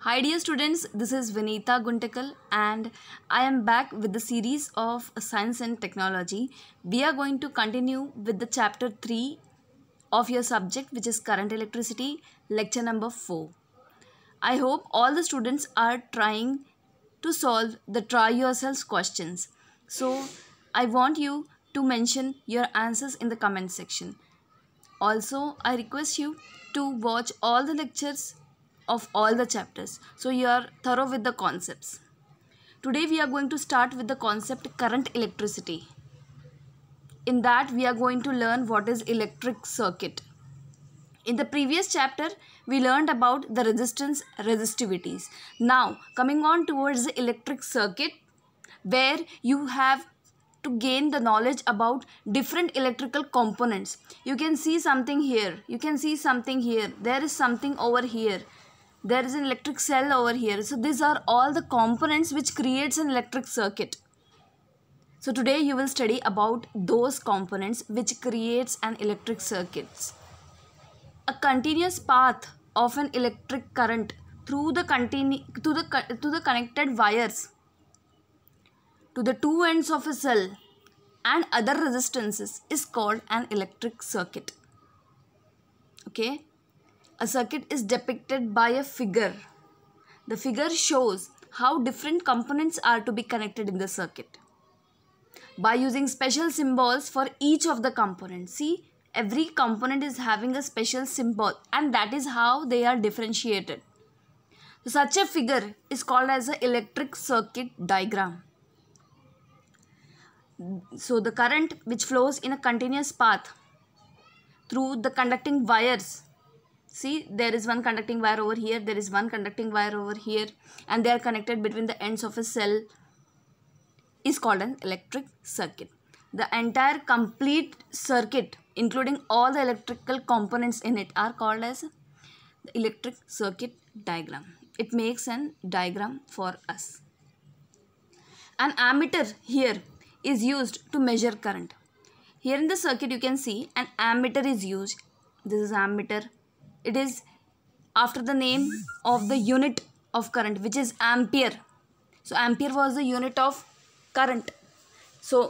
Hi dear students, this is Vinitha Guntakal and I am back with the series of Science and Technology. We are going to continue with the chapter 3 of your subject which is Current Electricity, lecture number 4. I hope all the students are trying to solve the try yourselves questions. So I want you to mention your answers in the comment section. Also, I request you to watch all the lectures of all the chapters. So you are thorough with the concepts. Today we are going to start with the concept current electricity. In that we are going to learn what is electric circuit. In the previous chapter, we learned about the resistance resistivities. Now, coming on towards the electric circuit, where you have to gain the knowledge about different electrical components. You can see something here. You can see something here. There is something over here there is an electric cell over here so these are all the components which creates an electric circuit so today you will study about those components which creates an electric circuits a continuous path of an electric current through the continu to the to the connected wires to the two ends of a cell and other resistances is called an electric circuit okay a circuit is depicted by a figure. The figure shows how different components are to be connected in the circuit. By using special symbols for each of the components. See, every component is having a special symbol and that is how they are differentiated. such a figure is called as an electric circuit diagram. So the current which flows in a continuous path through the conducting wires see there is one conducting wire over here there is one conducting wire over here and they are connected between the ends of a cell is called an electric circuit the entire complete circuit including all the electrical components in it are called as electric circuit diagram it makes an diagram for us an ammeter here is used to measure current here in the circuit you can see an ammeter is used this is ammeter it is after the name of the unit of current which is ampere so ampere was the unit of current so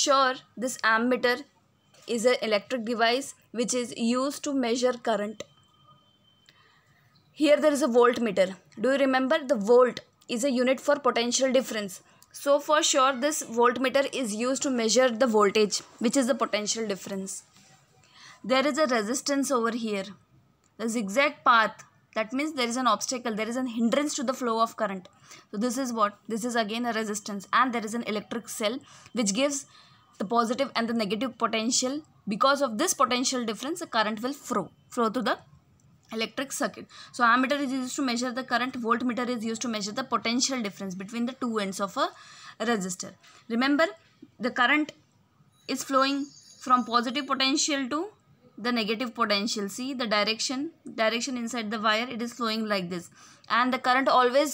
sure this ammeter is an electric device which is used to measure current here there is a voltmeter do you remember the volt is a unit for potential difference so for sure this voltmeter is used to measure the voltage which is the potential difference there is a resistance over here the zigzag path that means there is an obstacle there is an hindrance to the flow of current so this is what this is again a resistance and there is an electric cell which gives the positive and the negative potential because of this potential difference the current will flow flow to the electric circuit so ammeter is used to measure the current voltmeter is used to measure the potential difference between the two ends of a resistor remember the current is flowing from positive potential to the negative potential see the direction direction inside the wire it is flowing like this and the current always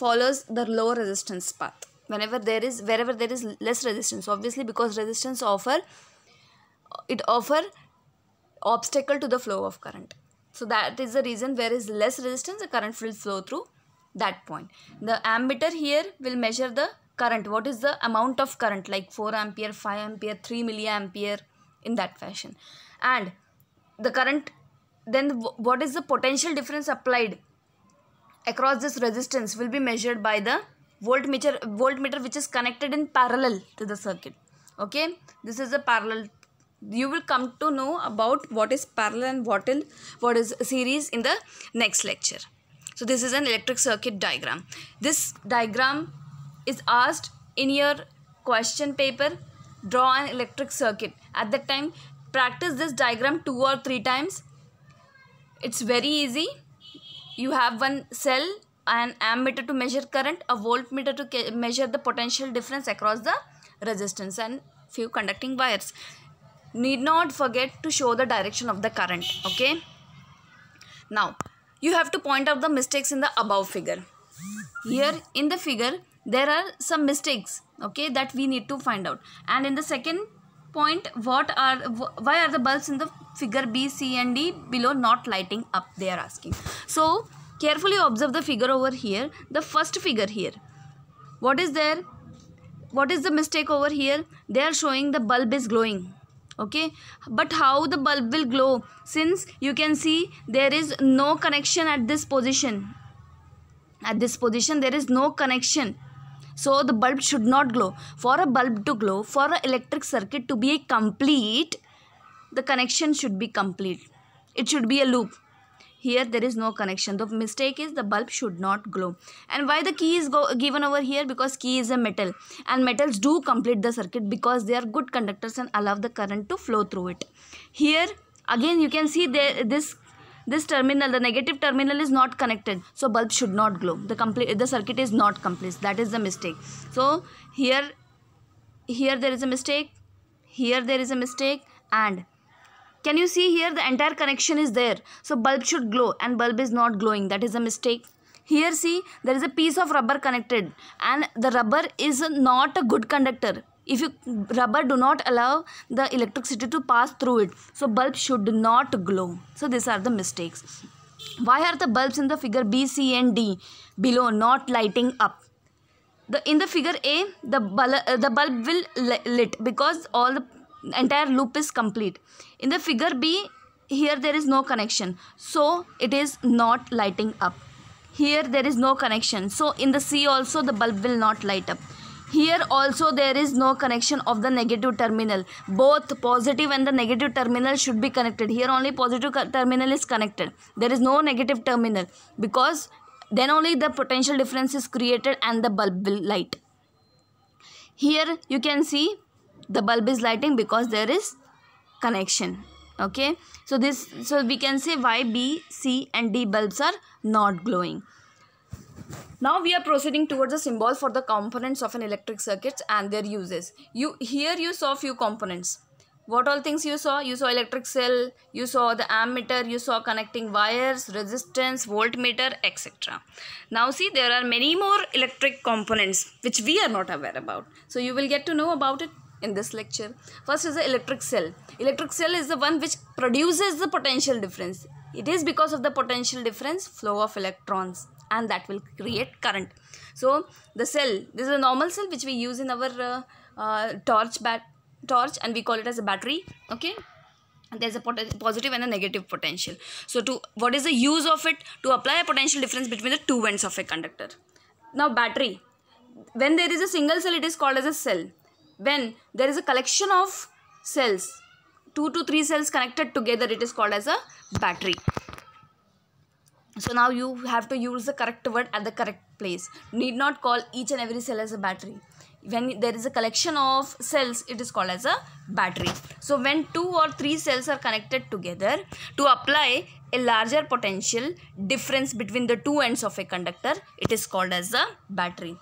follows the lower resistance path whenever there is wherever there is less resistance obviously because resistance offer it offer obstacle to the flow of current so that is the reason where is less resistance the current will flow through that point the ammeter here will measure the current what is the amount of current like 4 ampere 5 ampere 3 milliampere in that fashion and the current then what is the potential difference applied across this resistance will be measured by the voltmeter voltmeter which is connected in parallel to the circuit okay this is a parallel you will come to know about what is parallel and what is what is series in the next lecture so this is an electric circuit diagram this diagram is asked in your question paper draw an electric circuit at that time Practice this diagram two or three times. It's very easy. You have one cell, an ammeter to measure current, a voltmeter to measure the potential difference across the resistance and few conducting wires. Need not forget to show the direction of the current. Okay. Now, you have to point out the mistakes in the above figure. Here in the figure, there are some mistakes okay that we need to find out and in the second point what are why are the bulbs in the figure b c and d below not lighting up they are asking so carefully observe the figure over here the first figure here what is there what is the mistake over here they are showing the bulb is glowing okay but how the bulb will glow since you can see there is no connection at this position at this position there is no connection so the bulb should not glow. For a bulb to glow, for an electric circuit to be complete, the connection should be complete. It should be a loop. Here there is no connection. The mistake is the bulb should not glow. And why the key is given over here? Because key is a metal. And metals do complete the circuit because they are good conductors and allow the current to flow through it. Here again you can see there, this this terminal, the negative terminal is not connected. So bulb should not glow. The complete the circuit is not complete. That is the mistake. So here here there is a mistake. Here there is a mistake and can you see here the entire connection is there. So bulb should glow and bulb is not glowing. That is a mistake here see there is a piece of rubber connected and the rubber is not a good conductor if you rubber do not allow the electricity to pass through it so bulb should not glow so these are the mistakes why are the bulbs in the figure b c and d below not lighting up the in the figure a the bulb, uh, the bulb will lit because all the entire loop is complete in the figure b here there is no connection so it is not lighting up here there is no connection so in the c also the bulb will not light up here also there is no connection of the negative terminal both positive and the negative terminal should be connected here only positive terminal is connected there is no negative terminal because then only the potential difference is created and the bulb will light here you can see the bulb is lighting because there is connection okay so this so we can say why b c and d bulbs are not glowing now we are proceeding towards the symbol for the components of an electric circuit and their uses. You Here you saw few components. What all things you saw? You saw electric cell, you saw the ammeter, you saw connecting wires, resistance, voltmeter, etc. Now see there are many more electric components which we are not aware about. So you will get to know about it in this lecture. First is the electric cell. Electric cell is the one which produces the potential difference. It is because of the potential difference flow of electrons and that will create current so the cell this is a normal cell which we use in our uh, uh, torch bat torch and we call it as a battery okay there's a positive and a negative potential so to what is the use of it to apply a potential difference between the two ends of a conductor now battery when there is a single cell it is called as a cell when there is a collection of cells two to three cells connected together it is called as a battery so now you have to use the correct word at the correct place need not call each and every cell as a battery when there is a collection of cells it is called as a battery so when two or three cells are connected together to apply a larger potential difference between the two ends of a conductor it is called as a battery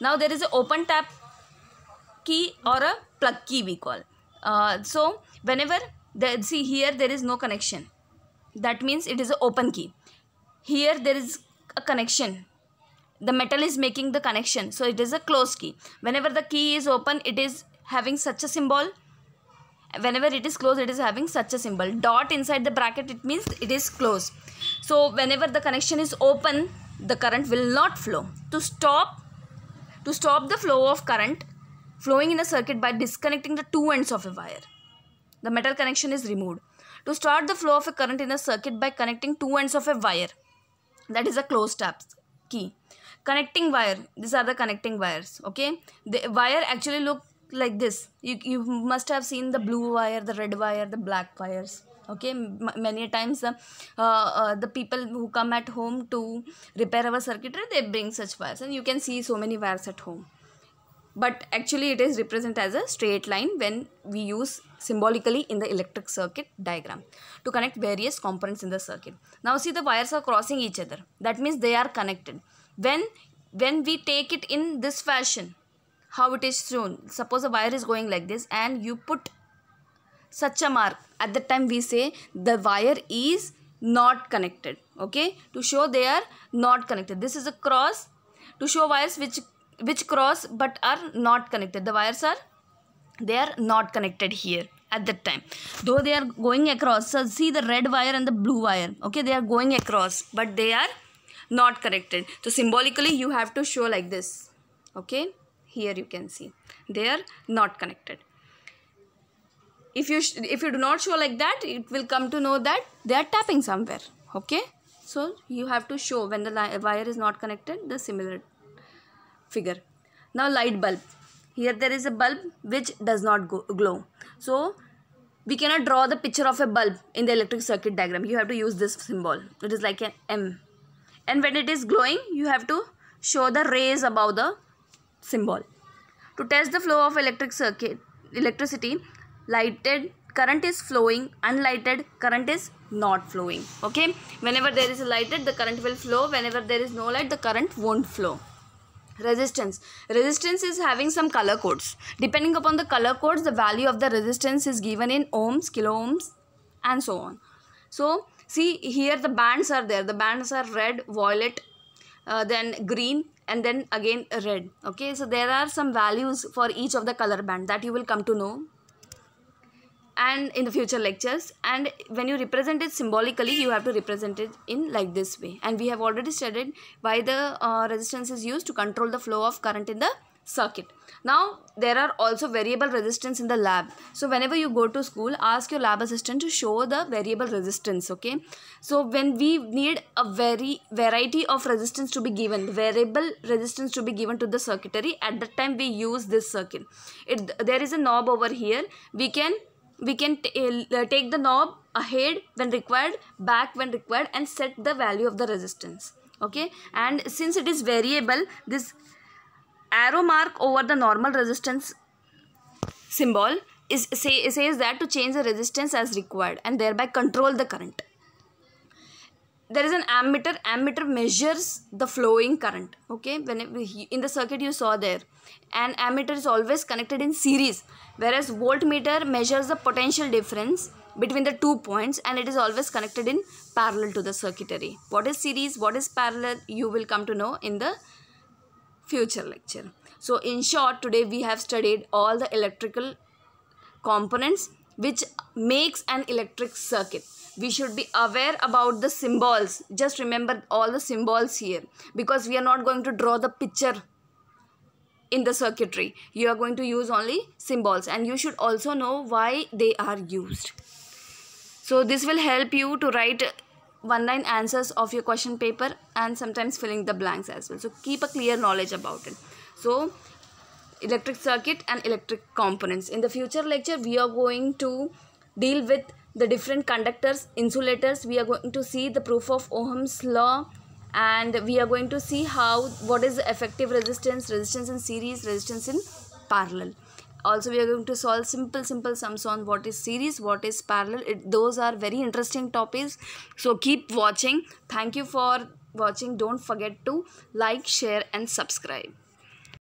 now there is an open tap key or a plug key we call uh, so whenever the, see here there is no connection that means it is an open key here there is a connection the metal is making the connection so it is a closed key whenever the key is open it is having such a symbol whenever it is closed it is having such a symbol dot inside the bracket it means it is closed so whenever the connection is open the current will not flow to stop to stop the flow of current flowing in a circuit by disconnecting the two ends of a wire the metal connection is removed to start the flow of a current in a circuit by connecting two ends of a wire that is a closed tap key connecting wire these are the connecting wires okay the wire actually look like this you, you must have seen the blue wire the red wire the black wires okay M many times uh, uh, the people who come at home to repair our circuitry they bring such wires and you can see so many wires at home but actually it is represented as a straight line when we use symbolically in the electric circuit diagram to connect various components in the circuit. Now see the wires are crossing each other. That means they are connected. When, when we take it in this fashion, how it is shown. Suppose a wire is going like this and you put such a mark. At the time we say the wire is not connected. Okay. To show they are not connected. This is a cross to show wires which which cross but are not connected the wires are they are not connected here at that time though they are going across so see the red wire and the blue wire okay they are going across but they are not connected so symbolically you have to show like this okay here you can see they are not connected if you if you do not show like that it will come to know that they are tapping somewhere okay so you have to show when the wire is not connected the similar figure. Now light bulb. Here there is a bulb which does not glow. So we cannot draw the picture of a bulb in the electric circuit diagram. You have to use this symbol. It is like an M. And when it is glowing, you have to show the rays above the symbol. To test the flow of electric circuit, electricity, lighted current is flowing, unlighted current is not flowing. Okay, whenever there is a lighted, the current will flow. Whenever there is no light, the current won't flow resistance resistance is having some color codes depending upon the color codes the value of the resistance is given in ohms kilo ohms and so on so see here the bands are there the bands are red violet uh, then green and then again red okay so there are some values for each of the color band that you will come to know and in the future lectures and when you represent it symbolically you have to represent it in like this way and we have already studied why the uh, resistance is used to control the flow of current in the circuit now there are also variable resistance in the lab so whenever you go to school ask your lab assistant to show the variable resistance okay so when we need a very variety of resistance to be given variable resistance to be given to the circuitry at that time we use this circuit it there is a knob over here we can we can eh, uh, take the knob ahead when required back when required and set the value of the resistance okay and since it is variable this arrow mark over the normal resistance symbol is say says that to change the resistance as required and thereby control the current there is an ammeter ammeter measures the flowing current okay when it, in the circuit you saw there and ammeter is always connected in series whereas voltmeter measures the potential difference between the two points and it is always connected in parallel to the circuitry what is series what is parallel you will come to know in the future lecture so in short today we have studied all the electrical components which makes an electric circuit we should be aware about the symbols just remember all the symbols here because we are not going to draw the picture in the circuitry you are going to use only symbols and you should also know why they are used so this will help you to write one line answers of your question paper and sometimes filling the blanks as well so keep a clear knowledge about it so electric circuit and electric components in the future lecture we are going to deal with the different conductors, insulators. We are going to see the proof of Ohm's law and we are going to see how what is effective resistance, resistance in series, resistance in parallel. Also, we are going to solve simple, simple sums on what is series, what is parallel. It, those are very interesting topics. So, keep watching. Thank you for watching. Don't forget to like, share and subscribe.